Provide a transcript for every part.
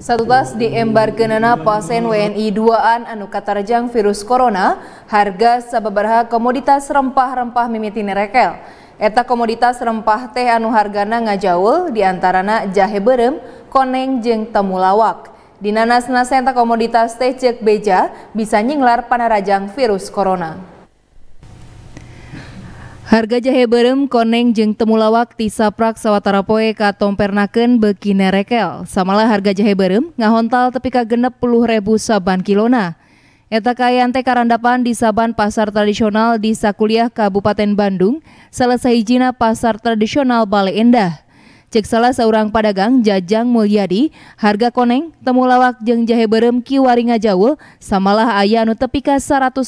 Satu tas Satutas diembarkeunana pasien WNI 2an anu katarjang virus corona, harga sababaraha komoditas rempah-rempah mimiti nerekel. Eta komoditas rempah teh anu hargana ngajaul diantarana jahe berem, koneng jeng temulawak. Di nanas eta komoditas teh cek beja bisa nyinglar panarajang virus corona. Harga jahe berem koneng jeng temulawak saprak sawatara poe katom pernaken bekine rekel. Samalah harga jahe berem ngahontal tepika genep puluh ribu saban kilona. Eta kayan teh karandapan di saban pasar tradisional di Sakuliah Kabupaten Bandung, selesai jina pasar tradisional Bale Endah. Cek salah seorang padagang Jajang Mulyadi, harga koneng, temulawak jeng jahe berem kiwaringa jauh, samalah ayah nu tepika 100%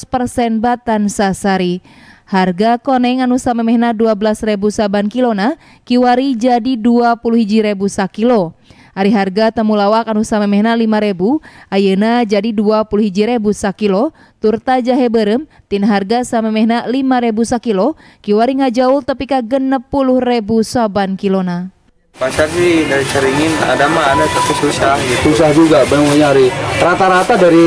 batan sasari. Harga koneng anu samemehna 12.000 saban kilona kiwari jadi 20 hiji ribu sakilo. Ari harga temulawak anu samemehna 5.000, ayena jadi 20 hiji ribu sakilo, turta jahe berem tin harga samemehna 5.000 sakilo, kiwari ngajaul tepika ka puluh ribu saban kilona. Pasar sih dari seringin ada mah ada tapi susah gitu. Susah juga mau nyari. Rata-rata dari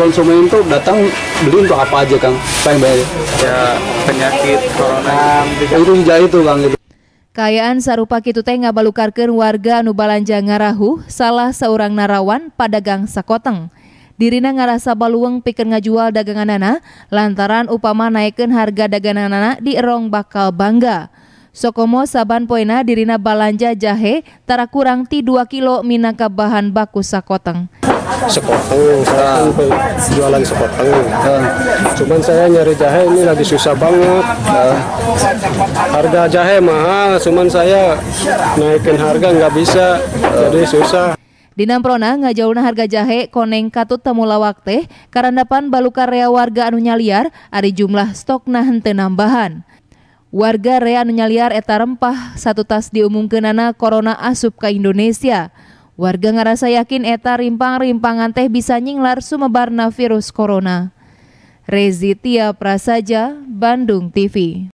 konsumen tuh datang beli untuk apa aja Kang? Paling banyak. Ya penyakit corona. Nah, itu hijau itu Kang gitu. Kayaan sarupa kitu teh ngabalukarkeun warga anu balanja ngarahu salah seorang narawan padagang Sakoteng. Dirina ngarasa balueng pikeun ngajual nana, lantaran upama naikkeun harga nana di erong bakal bangga. Sokomo saban poena dirina balanja jahe tara kurang ti 2 kilo minangka bahan baku sakoteng. Sekoteng, saya jualan sekoteng. Ah. cuman saya nyari jahe ini lagi susah banget. Ah. harga jahe mahal, cuman saya naikin harga nggak bisa, jadi susah. Dinamprona ngajauhna harga jahe koneng katut temulawak karena depan baluka rea warga anunya liar ari jumlah stok nah nambahan. Warga rea nyaliar eta rempah satu tas diumumkan anak corona asup ke Indonesia. Warga ngerasa yakin eta rimpang-rimpangan teh bisa nyinglar sumebarna virus corona. Rezitia Prasaja, Bandung TV.